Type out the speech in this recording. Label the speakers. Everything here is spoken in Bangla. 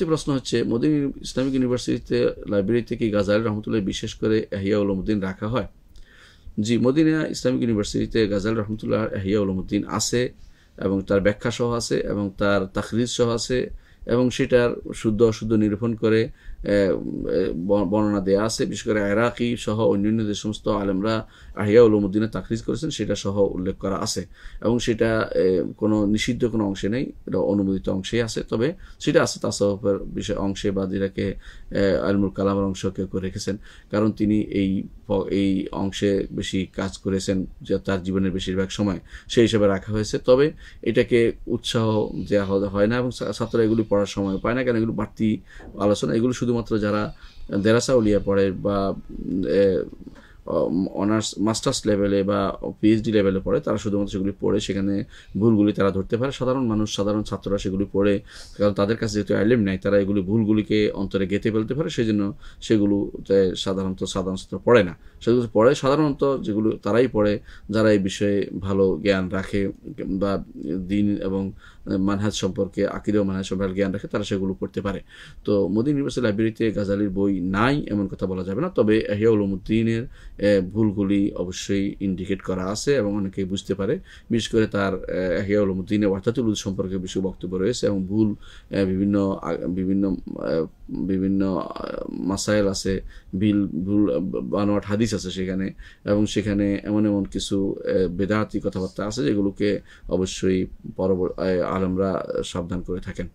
Speaker 1: পরবর্তী প্রশ্ন হচ্ছে মদিনী ইসলামিক ইউনিভার্সিটিতে লাইব্রেরিতে কি গাজালি রহমতুল্লাহ বিশেষ করে এহিয়া উলমুদ্দিন রাখা হয় জি মদিনা ইসলামিক ইউনিভার্সিটিতে গাজাল রহমতুল্লাহ এহিয়া উলমুদ্দিন আছে এবং তার ব্যাখ্যা সহ আছে এবং তার তাকরিজ সহ আছে এবং সেটার শুদ্ধ অশুদ্ধ নিরূপণ করে বর্ণনা দেওয়া আছে বিশেষ করে এরাকি সহ অন্যান্য যে সমস্ত আলেমরা আহিয়া উলমুদ্দিনে তাকরিজ করেছেন সেটা সহ উল্লেখ করা আছে এবং সেটা কোনো নিষিদ্ধ কোনো অংশে নেই এটা অনুমোদিত অংশেই আছে তবে সেটা আছে তাসাহফের বিষয় অংশে বা যেটাকে আলমুল কালামের অংশ কেউ করে রেখেছেন কারণ তিনি এই এই অংশে বেশি কাজ করেছেন যা তার জীবনের বেশিরভাগ সময় সেই হিসাবে রাখা হয়েছে তবে এটাকে উৎসাহ দেওয়া হয় না এবং ছাত্ররা এগুলি পড়ার সময় পায় না কারণ এগুলো বাড়তি আলোচনা এগুলো শুধু শুধুমাত্র যারা দেরাসাউলিয়া পড়ে বা অনার্স মাস্টার্স লেভেলে বা পিএইচডি লেভেলে পড়ে তারা শুধুমাত্র সেগুলি পড়ে সেখানে ভুলগুলি তারা ধরতে পারে সাধারণ মানুষ সাধারণ ছাত্ররা সেগুলি পড়ে কারণ তাদের কাছে যেহেতু আইলেম নাই তারা এগুলি ভুলগুলিকে অন্তরে গেঁথে ফেলতে পারে সেই জন্য সেগুলো সাধারণত সাধারণ ছাত্র পড়ে না সেগুলো পড়ে সাধারণত যেগুলো তারাই পড়ে যারা এই বিষয়ে ভালো জ্ঞান রাখে বা দিন এবং মানহাজ সম্পর্কে আকিদে মানহাজ সম্পর্কে জ্ঞান রাখে তারা সেগুলো পড়তে পারে তো মোদী ইউনিভার্সিটি লাইব্রেরিতে গাজালির বই নাই এমন কথা বলা যাবে না তবে এহিয়া উলমুদ্দিনের ভুলগুলি অবশ্যই ইন্ডিকেট করা আছে এবং অনেকেই বুঝতে পারে বিশেষ করে তার এহিয়াউলমুদ্দিনে ওয়ার্তাতুল সম্পর্কে বিষয় বক্তব্য রয়েছে এবং ভুল বিভিন্ন বিভিন্ন বিভিন্ন মাসাইল আছে বিল ভুল বানোয়াট হাদিস আছে সেখানে এবং সেখানে এমন এমন কিছু বেদাতি কথাবার্তা আছে যেগুলোকে অবশ্যই পরবর্তী আলমরা সাবধান করে থাকেন